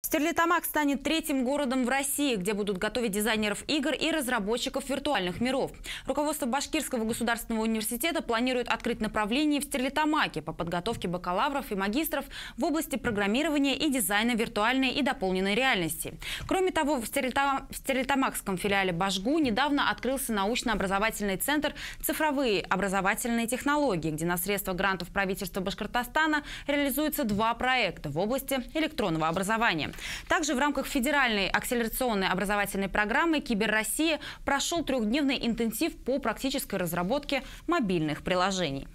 Стерлитамак станет третьим городом в России, где будут готовить дизайнеров игр и разработчиков виртуальных миров. Руководство Башкирского государственного университета планирует открыть направление в Стерлитамаке по подготовке бакалавров и магистров в области программирования и дизайна виртуальной и дополненной реальности. Кроме того, в, Стерлитам... в Стерлитамакском филиале Башгу недавно открылся научно-образовательный центр «Цифровые образовательные технологии», где на средства грантов правительства Башкортостана реализуются два проекта в области электронного образования. Также в рамках федеральной акселерационной образовательной программы «Кибер Россия» прошел трехдневный интенсив по практической разработке мобильных приложений.